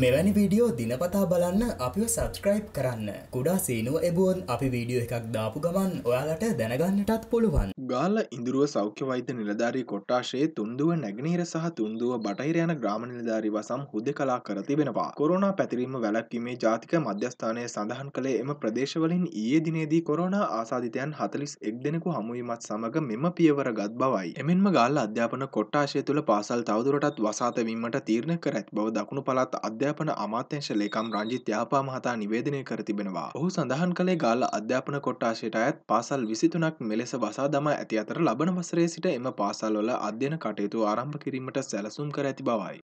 මෙවැනි වීඩියෝ දිනපතා බලන්න අපිව සබස්ක්‍රයිබ් කරන්න කුඩා සීනුව එබුවන් අපි වීඩියෝ එකක් දාපු ගමන් ඔයාලට දැනගන්නටත් පුළුවන් ගාල්ල ඉඳුරුව සෞඛ්‍ය වෛද්‍ය නිලධාරී කොට්ටාශයේ තුන්දුව නැගනීර සහ තුන්දුව බටහිර යන ග්‍රාම නිලධාරී වසම් හුද කලා කර තිබෙනවා කොරෝනා පැතිරීම වැළැක්වීමේ ජාතික මධ්‍යස්ථානය සඳහන් කළේ එම ප්‍රදේශවලින් ඊයේ දිනේදී කොරෝනා ආසාධිතයන් හතලිස් එක් දෙනෙකු හමුවීමත් සමග මෙම පියවර ගත් බවයි එමෙන්ම ගාල්ල අධ්‍යාපන කොට්ටාශය තුළ පාසල් තවදුරටත් වසාතවීමට තීරණ කර ඇත් බව දකුණු පළත් අධ්‍ය අධ්‍යාපන අමාත්‍යංශ ලේකම් රංජිත් යහපා මහතා නිවේදනය කර තිබෙනවා. ඔහු සඳහන් කළේ ගාල්ල අධ්‍යාපන කොට්ටාශයට අයත් පාසල් 23ක් මෙලෙස වසා දමා ඇති අතර ලබන වසරේ සිට එම පාසල්වල අධ්‍යයන කටයුතු ආරම්භ කිරීමට සැලසුම් කර ඇති බවයි.